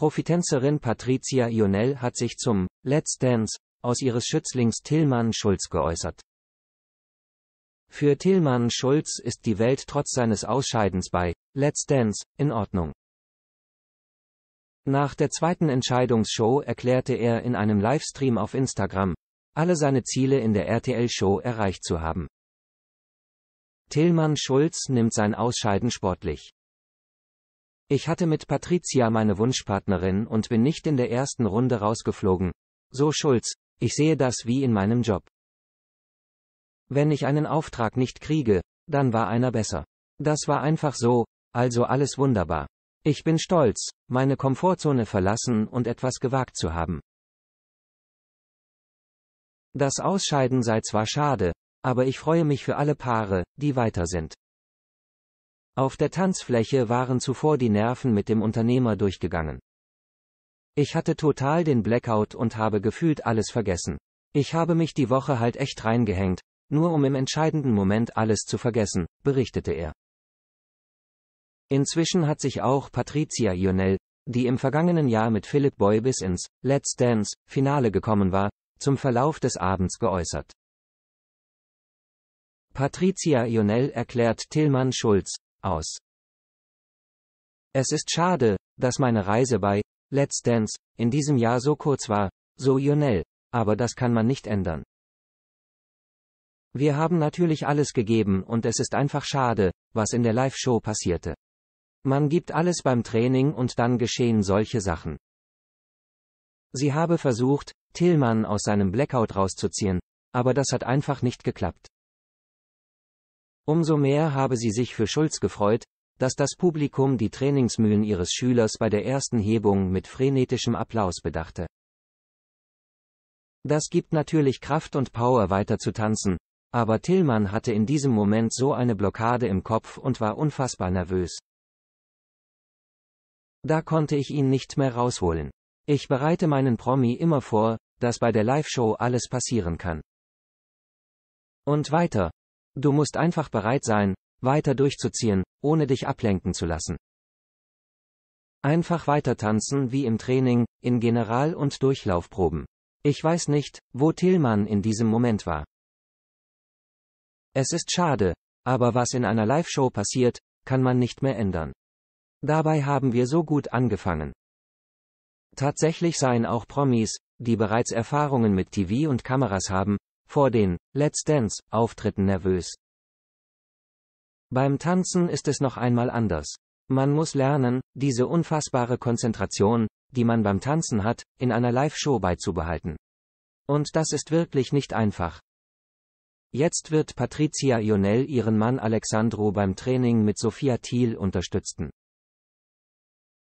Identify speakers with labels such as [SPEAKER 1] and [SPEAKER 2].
[SPEAKER 1] Profitenzerin Patricia Ionell hat sich zum Let's Dance aus ihres Schützlings Tillmann Schulz geäußert. Für Tillmann Schulz ist die Welt trotz seines Ausscheidens bei Let's Dance in Ordnung. Nach der zweiten Entscheidungsshow erklärte er in einem Livestream auf Instagram, alle seine Ziele in der RTL-Show erreicht zu haben. Tillmann Schulz nimmt sein Ausscheiden sportlich. Ich hatte mit Patricia meine Wunschpartnerin und bin nicht in der ersten Runde rausgeflogen. So Schulz, ich sehe das wie in meinem Job. Wenn ich einen Auftrag nicht kriege, dann war einer besser. Das war einfach so, also alles wunderbar. Ich bin stolz, meine Komfortzone verlassen und etwas gewagt zu haben. Das Ausscheiden sei zwar schade, aber ich freue mich für alle Paare, die weiter sind. Auf der Tanzfläche waren zuvor die Nerven mit dem Unternehmer durchgegangen. Ich hatte total den Blackout und habe gefühlt alles vergessen. Ich habe mich die Woche halt echt reingehängt, nur um im entscheidenden Moment alles zu vergessen, berichtete er. Inzwischen hat sich auch Patricia Ionel, die im vergangenen Jahr mit Philip Boy bis ins Let's Dance Finale gekommen war, zum Verlauf des Abends geäußert. Patricia Ionel erklärt Tillmann Schulz, aus. Es ist schade, dass meine Reise bei Let's Dance in diesem Jahr so kurz war, so Lionel, aber das kann man nicht ändern. Wir haben natürlich alles gegeben und es ist einfach schade, was in der Live-Show passierte. Man gibt alles beim Training und dann geschehen solche Sachen. Sie habe versucht, Tillmann aus seinem Blackout rauszuziehen, aber das hat einfach nicht geklappt. Umso mehr habe sie sich für Schulz gefreut, dass das Publikum die Trainingsmühen ihres Schülers bei der ersten Hebung mit frenetischem Applaus bedachte. Das gibt natürlich Kraft und Power weiter zu tanzen, aber Tillmann hatte in diesem Moment so eine Blockade im Kopf und war unfassbar nervös. Da konnte ich ihn nicht mehr rausholen. Ich bereite meinen Promi immer vor, dass bei der Live-Show alles passieren kann. Und weiter, Du musst einfach bereit sein, weiter durchzuziehen, ohne dich ablenken zu lassen. Einfach weiter tanzen wie im Training, in General- und Durchlaufproben. Ich weiß nicht, wo Tillmann in diesem Moment war. Es ist schade, aber was in einer Live-Show passiert, kann man nicht mehr ändern. Dabei haben wir so gut angefangen. Tatsächlich seien auch Promis, die bereits Erfahrungen mit TV und Kameras haben, vor den Let's Dance-Auftritten nervös. Beim Tanzen ist es noch einmal anders. Man muss lernen, diese unfassbare Konzentration, die man beim Tanzen hat, in einer Live-Show beizubehalten. Und das ist wirklich nicht einfach. Jetzt wird Patricia Ionell ihren Mann Alexandro beim Training mit Sophia Thiel unterstützen.